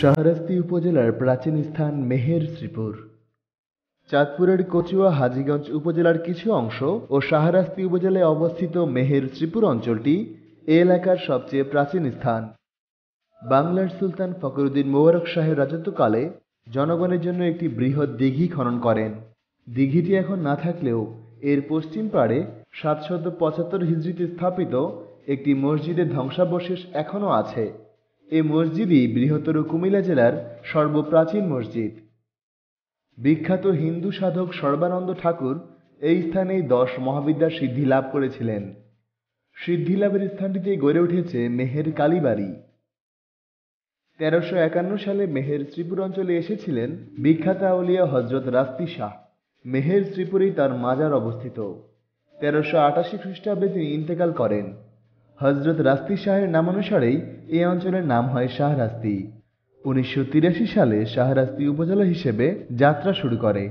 শাহরাস্তি উপজেলার প্রাচীন স্থান মেহের শ্রীপুর চাঁদপুরের কচুয়া হাজীগঞ্জ উপজেলার কিছু অংশ ও শাহরাস্তি উপজেলায় অবস্থিত মেহের শ্রীপুর অঞ্চলটি এ এলাকার সবচেয়ে প্রাচীন স্থান বাংলার সুলতান ফকরুদ্দিন মোবারক শাহের রাজত্বকালে জনগণের জন্য একটি বৃহৎ দিঘি খনন করেন দিঘিটি এখন না থাকলেও এর পশ্চিম পাড়ে সাতশত পঁচাত্তর হিজড়িতে স্থাপিত একটি মসজিদের ধ্বংসাবশেষ এখনও আছে এ মসজিদই বৃহত্তর কুমিল্লা জেলার সর্বপ্রাচীন মসজিদ বিখ্যাত হিন্দু সাধক সর্বানন্দ ঠাকুর এই স্থানেই দশ মহাবিদ্যার সিদ্ধি লাভ করেছিলেন সিদ্ধি লাভের স্থানটিতে গড়ে উঠেছে মেহের কালীবাড়ি তেরোশো একান্ন সালে মেহের শ্রীপুর অঞ্চলে এসেছিলেন বিখ্যাত আউলিয়া হজরত রাস্তি শাহ মেহের শ্রীপুরেই তার মাজার অবস্থিত তেরোশো আটাশি খ্রিস্টাব্দে তিনি ইন্তেকাল করেন হজরত রাস্তি শাহের নামানুসারেই এই অঞ্চলের নাম হয় শাহরাস্তি উনিশশো তিরাশি সালে শাহরাস্তি উপজেলা হিসেবে যাত্রা শুরু করে